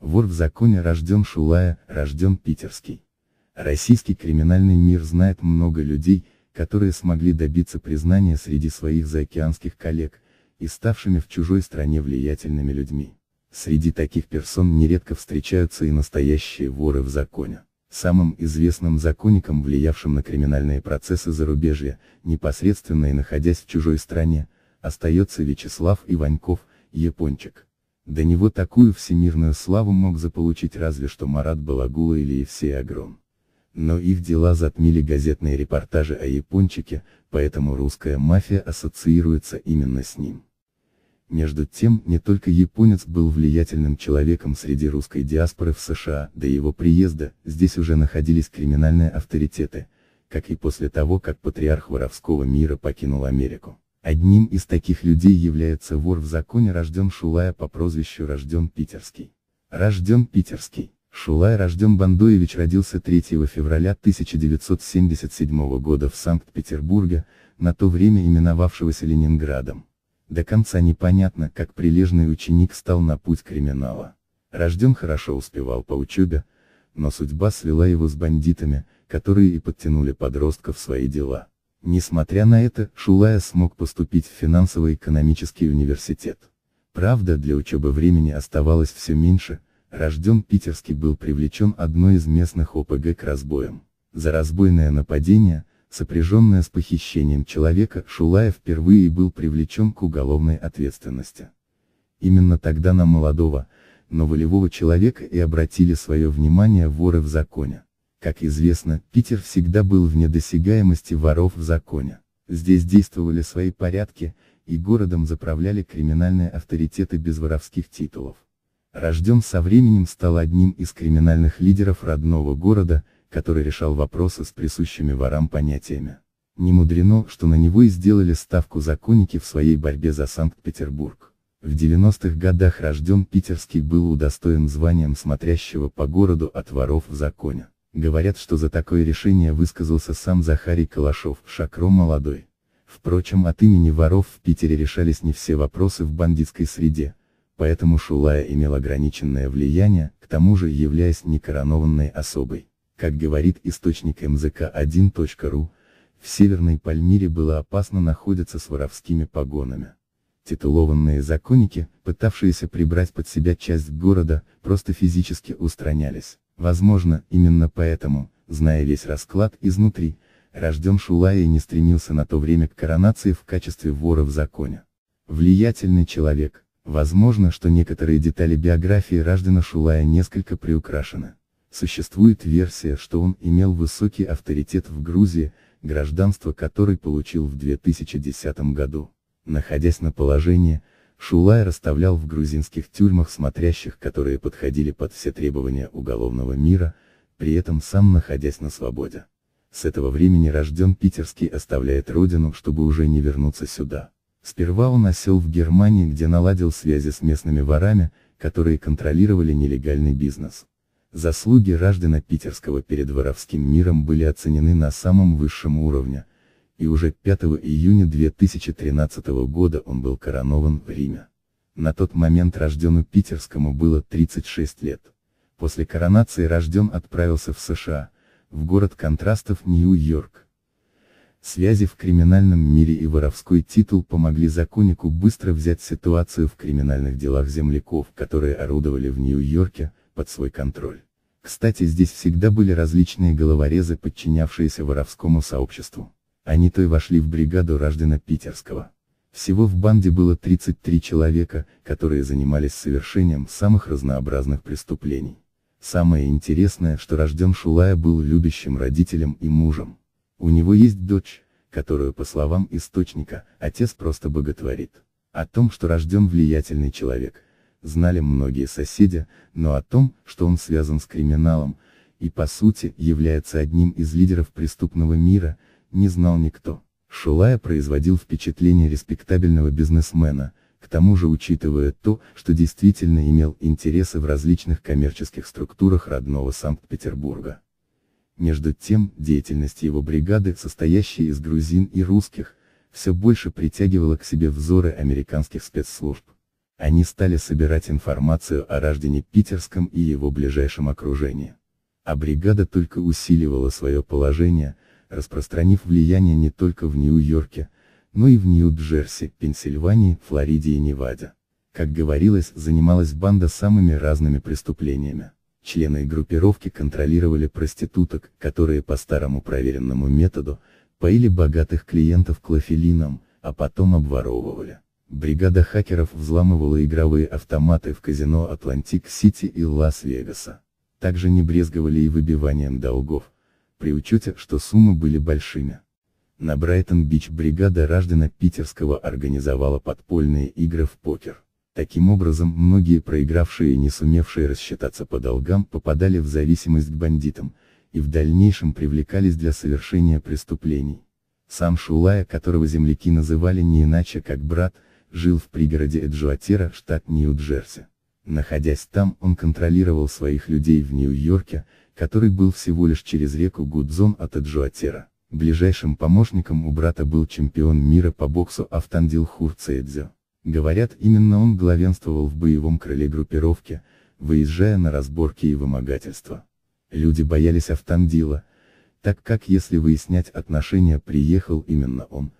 Вор в законе рожден Шулая, рожден Питерский. Российский криминальный мир знает много людей, которые смогли добиться признания среди своих заокеанских коллег, и ставшими в чужой стране влиятельными людьми. Среди таких персон нередко встречаются и настоящие воры в законе. Самым известным законником, влиявшим на криминальные процессы зарубежья, непосредственно и находясь в чужой стране, остается Вячеслав Иваньков, япончик. До него такую всемирную славу мог заполучить разве что Марат Балагула или Евсей огром. Но их дела затмили газетные репортажи о Япончике, поэтому русская мафия ассоциируется именно с ним. Между тем, не только японец был влиятельным человеком среди русской диаспоры в США, до его приезда, здесь уже находились криминальные авторитеты, как и после того, как патриарх воровского мира покинул Америку. Одним из таких людей является вор в законе рожден Шулая по прозвищу рожден Питерский. Рожден Питерский. Шулай рожден Бандоевич родился 3 февраля 1977 года в Санкт-Петербурге, на то время именовавшегося Ленинградом. До конца непонятно, как прилежный ученик стал на путь криминала. Рожден хорошо успевал по учебе, но судьба свела его с бандитами, которые и подтянули подростка в свои дела. Несмотря на это, Шулая смог поступить в финансово-экономический университет. Правда, для учебы времени оставалось все меньше, рожден питерский был привлечен одной из местных ОПГ к разбоям. За разбойное нападение, сопряженное с похищением человека, Шулая впервые был привлечен к уголовной ответственности. Именно тогда на молодого, но волевого человека и обратили свое внимание воры в законе. Как известно, Питер всегда был вне досягаемости воров в законе. Здесь действовали свои порядки, и городом заправляли криминальные авторитеты без воровских титулов. Рожден со временем стал одним из криминальных лидеров родного города, который решал вопросы с присущими ворам понятиями. Не мудрено, что на него и сделали ставку законники в своей борьбе за Санкт-Петербург. В 90-х годах рожден Питерский был удостоен званием смотрящего по городу от воров в законе. Говорят, что за такое решение высказался сам Захарий Калашов, Шакро молодой. Впрочем, от имени воров в Питере решались не все вопросы в бандитской среде, поэтому Шулая имел ограниченное влияние, к тому же являясь некоронованной особой. Как говорит источник МЗК1.ру, в Северной Пальмире было опасно находиться с воровскими погонами. Титулованные законники, пытавшиеся прибрать под себя часть города, просто физически устранялись. Возможно, именно поэтому, зная весь расклад изнутри, рожден Шулай и не стремился на то время к коронации в качестве вора в законе. Влиятельный человек, возможно, что некоторые детали биографии Раждена Шулая несколько приукрашены. Существует версия, что он имел высокий авторитет в Грузии, гражданство которой получил в 2010 году. Находясь на положении, Шулай расставлял в грузинских тюрьмах смотрящих, которые подходили под все требования уголовного мира, при этом сам находясь на свободе. С этого времени рожден питерский оставляет родину, чтобы уже не вернуться сюда. Сперва он осел в Германии, где наладил связи с местными ворами, которые контролировали нелегальный бизнес. Заслуги Раждена Питерского перед воровским миром были оценены на самом высшем уровне, и уже 5 июня 2013 года он был коронован в Риме. На тот момент рожденному Питерскому было 36 лет. После коронации рожден отправился в США, в город контрастов Нью-Йорк. Связи в криминальном мире и воровской титул помогли законнику быстро взять ситуацию в криминальных делах земляков, которые орудовали в Нью-Йорке, под свой контроль. Кстати здесь всегда были различные головорезы подчинявшиеся воровскому сообществу. Они Анитой вошли в бригаду Раждена Питерского. Всего в банде было 33 человека, которые занимались совершением самых разнообразных преступлений. Самое интересное, что рожден Шулая был любящим родителем и мужем. У него есть дочь, которую, по словам источника, отец просто боготворит. О том, что рожден влиятельный человек, знали многие соседи, но о том, что он связан с криминалом, и по сути, является одним из лидеров преступного мира, не знал никто. Шулая производил впечатление респектабельного бизнесмена, к тому же учитывая то, что действительно имел интересы в различных коммерческих структурах родного Санкт-Петербурга. Между тем, деятельность его бригады, состоящей из грузин и русских, все больше притягивала к себе взоры американских спецслужб. Они стали собирать информацию о рождении Питерском и его ближайшем окружении. А бригада только усиливала свое положение, распространив влияние не только в Нью-Йорке, но и в Нью-Джерси, Пенсильвании, Флориде и Неваде. Как говорилось, занималась банда самыми разными преступлениями. Члены группировки контролировали проституток, которые по старому проверенному методу, поили богатых клиентов клофелином, а потом обворовывали. Бригада хакеров взламывала игровые автоматы в казино Атлантик-Сити и Лас-Вегаса. Также не брезговали и выбиванием долгов, при учете, что суммы были большими. На Брайтон-Бич бригада Раждена Питерского организовала подпольные игры в покер. Таким образом, многие проигравшие и не сумевшие рассчитаться по долгам попадали в зависимость к бандитам, и в дальнейшем привлекались для совершения преступлений. Сам Шулая, которого земляки называли не иначе как брат, жил в пригороде Эджуатера, штат Нью-Джерси. Находясь там, он контролировал своих людей в Нью-Йорке, который был всего лишь через реку Гудзон от Эджуатера. Ближайшим помощником у брата был чемпион мира по боксу Автандил Хурцеэдзё. Говорят, именно он главенствовал в боевом крыле группировки, выезжая на разборки и вымогательства. Люди боялись Автандила, так как если выяснять отношения приехал именно он,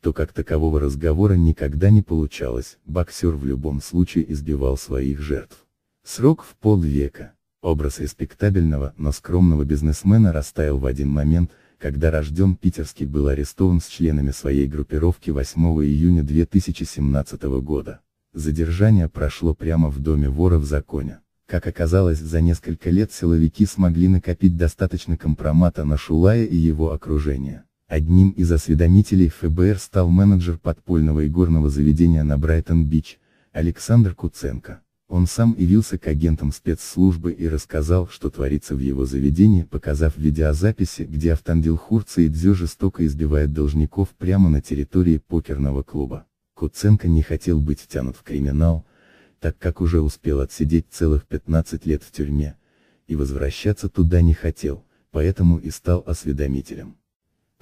то как такового разговора никогда не получалось, боксер в любом случае избивал своих жертв. Срок в полвека. Образ респектабельного, но скромного бизнесмена растаял в один момент, когда рожден Питерский был арестован с членами своей группировки 8 июня 2017 года. Задержание прошло прямо в доме вора в законе. Как оказалось, за несколько лет силовики смогли накопить достаточно компромата на Шулая и его окружение. Одним из осведомителей ФБР стал менеджер подпольного игорного заведения на Брайтон-Бич, Александр Куценко. Он сам явился к агентам спецслужбы и рассказал, что творится в его заведении, показав видеозаписи, где Автандил Хурца и Дзё жестоко избивает должников прямо на территории покерного клуба. Куценко не хотел быть втянут в криминал, так как уже успел отсидеть целых 15 лет в тюрьме, и возвращаться туда не хотел, поэтому и стал осведомителем.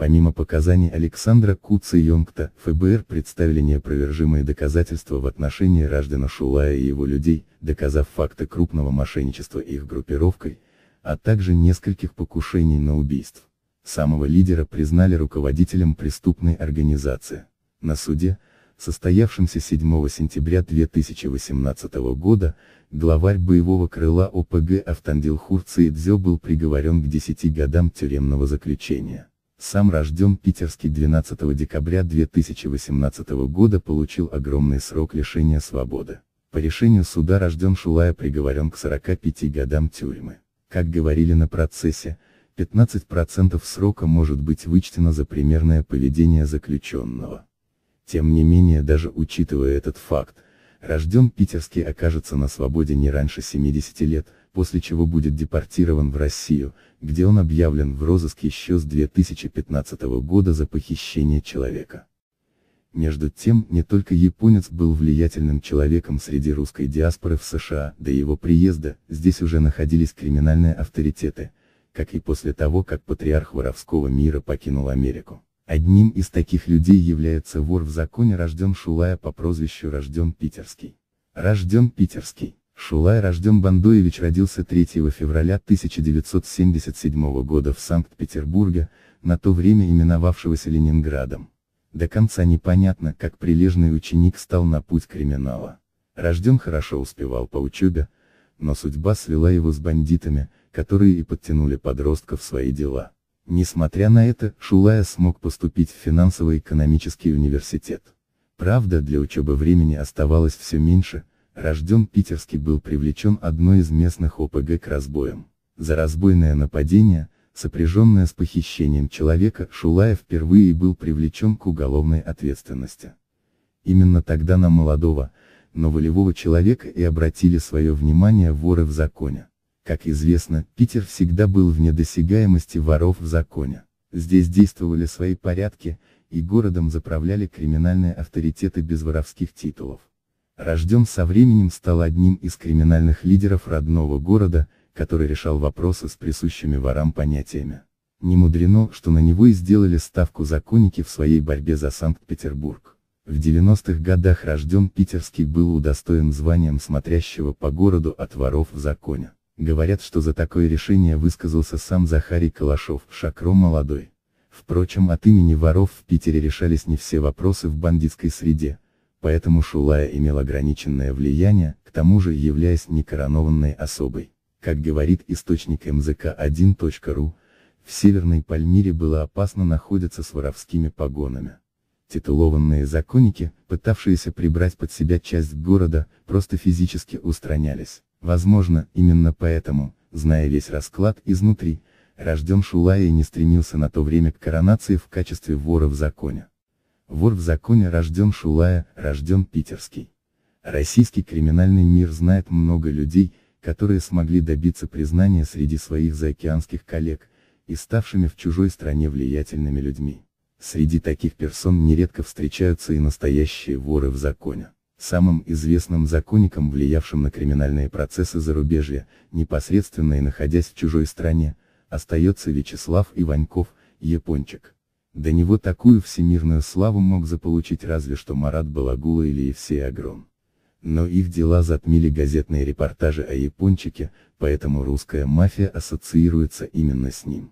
Помимо показаний Александра Куца и Йонгта, ФБР представили неопровержимые доказательства в отношении Раждена Шулая и его людей, доказав факты крупного мошенничества их группировкой, а также нескольких покушений на убийств. Самого лидера признали руководителем преступной организации. На суде, состоявшемся 7 сентября 2018 года, главарь боевого крыла ОПГ Автандил Хурцидзё был приговорен к 10 годам тюремного заключения. Сам рожден питерский 12 декабря 2018 года получил огромный срок лишения свободы. По решению суда рожден Шулая приговорен к 45 годам тюрьмы. Как говорили на процессе, 15% срока может быть вычтено за примерное поведение заключенного. Тем не менее даже учитывая этот факт, рожден питерский окажется на свободе не раньше 70 лет, после чего будет депортирован в Россию, где он объявлен в розыск еще с 2015 года за похищение человека. Между тем, не только японец был влиятельным человеком среди русской диаспоры в США, до его приезда, здесь уже находились криминальные авторитеты, как и после того, как патриарх воровского мира покинул Америку. Одним из таких людей является вор в законе рожден Шулая по прозвищу рожден Питерский. Рожден Питерский. Шулай рожден Бандоевич родился 3 февраля 1977 года в Санкт-Петербурге, на то время именовавшегося Ленинградом. До конца непонятно, как прилежный ученик стал на путь криминала. Рожден хорошо успевал по учебе, но судьба свела его с бандитами, которые и подтянули подростка в свои дела. Несмотря на это, Шулая смог поступить в финансово-экономический университет. Правда, для учебы времени оставалось все меньше, Рожден Питерский был привлечен одной из местных ОПГ к разбоям. За разбойное нападение, сопряженное с похищением человека, Шулаев впервые был привлечен к уголовной ответственности. Именно тогда на молодого, но волевого человека и обратили свое внимание воры в законе. Как известно, Питер всегда был вне досягаемости воров в законе. Здесь действовали свои порядки, и городом заправляли криминальные авторитеты без воровских титулов. Рожден со временем стал одним из криминальных лидеров родного города, который решал вопросы с присущими ворам понятиями. Не мудрено, что на него и сделали ставку законники в своей борьбе за Санкт-Петербург. В 90-х годах рожден Питерский был удостоен званием смотрящего по городу от воров в законе. Говорят, что за такое решение высказался сам Захарий Калашов, Шакро молодой. Впрочем, от имени воров в Питере решались не все вопросы в бандитской среде, поэтому Шулая имел ограниченное влияние, к тому же являясь некоронованной особой. Как говорит источник МЗК1.ру, в Северной Пальмире было опасно находиться с воровскими погонами. Титулованные законники, пытавшиеся прибрать под себя часть города, просто физически устранялись. Возможно, именно поэтому, зная весь расклад изнутри, рожден Шулая и не стремился на то время к коронации в качестве вора в законе. Вор в законе рожден Шулая, рожден Питерский. Российский криминальный мир знает много людей, которые смогли добиться признания среди своих заокеанских коллег, и ставшими в чужой стране влиятельными людьми. Среди таких персон нередко встречаются и настоящие воры в законе. Самым известным законником, влиявшим на криминальные процессы зарубежья, непосредственно и находясь в чужой стране, остается Вячеслав Иваньков, Япончик. До него такую всемирную славу мог заполучить разве что Марат Балагула или Евсей Агрон. Но их дела затмили газетные репортажи о Япончике, поэтому русская мафия ассоциируется именно с ним.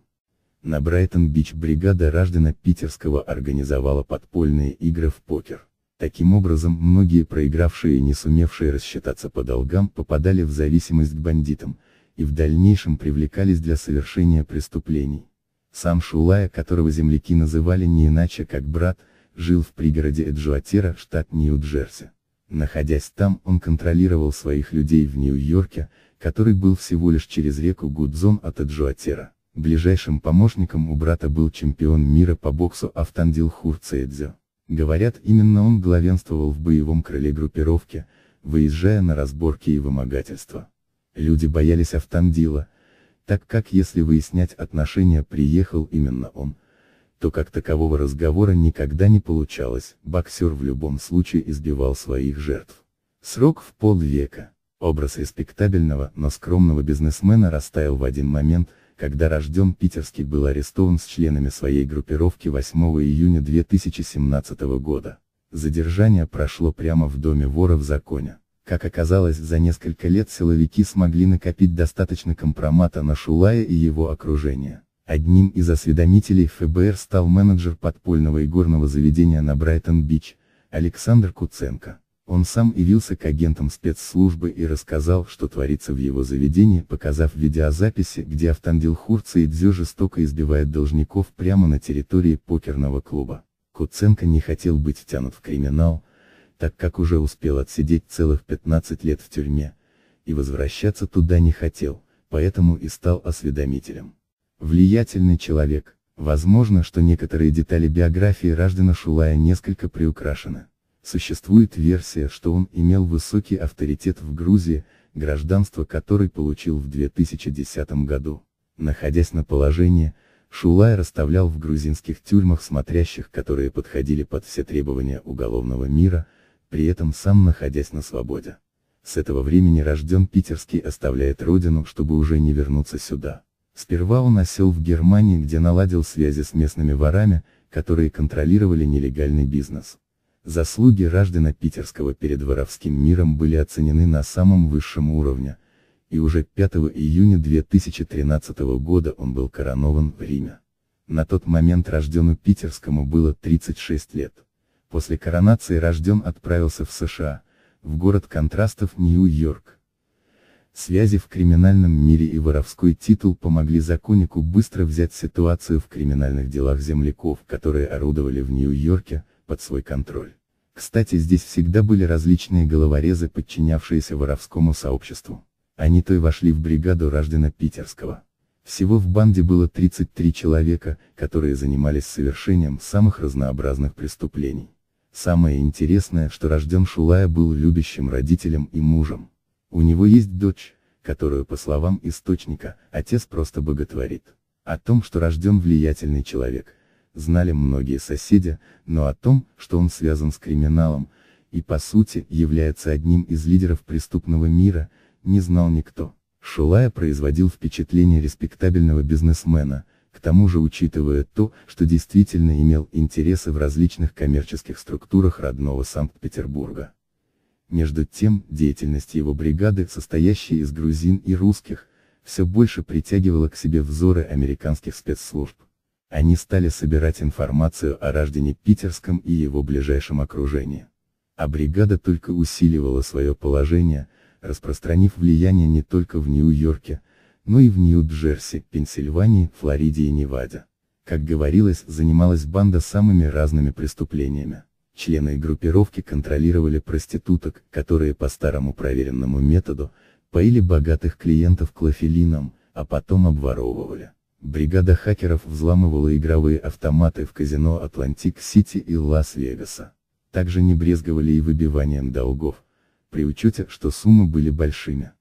На Брайтон-Бич бригада Раждена Питерского организовала подпольные игры в покер. Таким образом, многие проигравшие и не сумевшие рассчитаться по долгам попадали в зависимость к бандитам, и в дальнейшем привлекались для совершения преступлений. Сам Шулая, которого земляки называли не иначе как брат, жил в пригороде Эджуатера, штат Нью-Джерси. Находясь там, он контролировал своих людей в Нью-Йорке, который был всего лишь через реку Гудзон от Эджуатера. Ближайшим помощником у брата был чемпион мира по боксу Автандил Хурцедзю. Говорят, именно он главенствовал в боевом крыле группировки, выезжая на разборки и вымогательства. Люди боялись Автандила, так как если выяснять отношения приехал именно он, то как такового разговора никогда не получалось, боксер в любом случае избивал своих жертв. Срок в полвека. Образ респектабельного, но скромного бизнесмена растаял в один момент, когда рожден Питерский был арестован с членами своей группировки 8 июня 2017 года. Задержание прошло прямо в доме вора в законе. Как оказалось, за несколько лет силовики смогли накопить достаточно компромата на Шулая и его окружение. Одним из осведомителей ФБР стал менеджер подпольного игорного заведения на Брайтон-Бич, Александр Куценко. Он сам явился к агентам спецслужбы и рассказал, что творится в его заведении, показав видеозаписи, где Автандил Хурца и Дзё жестоко избивает должников прямо на территории покерного клуба. Куценко не хотел быть втянут в криминал, так как уже успел отсидеть целых 15 лет в тюрьме, и возвращаться туда не хотел, поэтому и стал осведомителем. Влиятельный человек, возможно, что некоторые детали биографии Раждана Шулая несколько приукрашены. Существует версия, что он имел высокий авторитет в Грузии, гражданство которой получил в 2010 году. Находясь на положении, Шулай расставлял в грузинских тюрьмах смотрящих, которые подходили под все требования уголовного мира, при этом сам находясь на свободе. С этого времени рожден Питерский оставляет родину, чтобы уже не вернуться сюда. Сперва он осел в Германии, где наладил связи с местными ворами, которые контролировали нелегальный бизнес. Заслуги Раждена Питерского перед воровским миром были оценены на самом высшем уровне, и уже 5 июня 2013 года он был коронован в Риме. На тот момент рожденному Питерскому было 36 лет после коронации рожден отправился в США, в город контрастов Нью-Йорк. Связи в криминальном мире и воровской титул помогли законнику быстро взять ситуацию в криминальных делах земляков, которые орудовали в Нью-Йорке, под свой контроль. Кстати, здесь всегда были различные головорезы, подчинявшиеся воровскому сообществу. Они то и вошли в бригаду Раждена Питерского. Всего в банде было 33 человека, которые занимались совершением самых разнообразных преступлений. Самое интересное, что рожден Шулая был любящим родителем и мужем. У него есть дочь, которую, по словам источника, отец просто боготворит. О том, что рожден влиятельный человек, знали многие соседи, но о том, что он связан с криминалом, и по сути, является одним из лидеров преступного мира, не знал никто. Шулая производил впечатление респектабельного бизнесмена, к тому же учитывая то, что действительно имел интересы в различных коммерческих структурах родного Санкт-Петербурга. Между тем, деятельность его бригады, состоящей из грузин и русских, все больше притягивала к себе взоры американских спецслужб. Они стали собирать информацию о рождении Питерском и его ближайшем окружении. А бригада только усиливала свое положение, распространив влияние не только в Нью-Йорке, но ну и в Нью-Джерси, Пенсильвании, Флориде и Неваде. Как говорилось, занималась банда самыми разными преступлениями. Члены группировки контролировали проституток, которые по старому проверенному методу, поили богатых клиентов клофелином, а потом обворовывали. Бригада хакеров взламывала игровые автоматы в казино Атлантик-Сити и Лас-Вегаса. Также не брезговали и выбиванием долгов, при учете, что суммы были большими.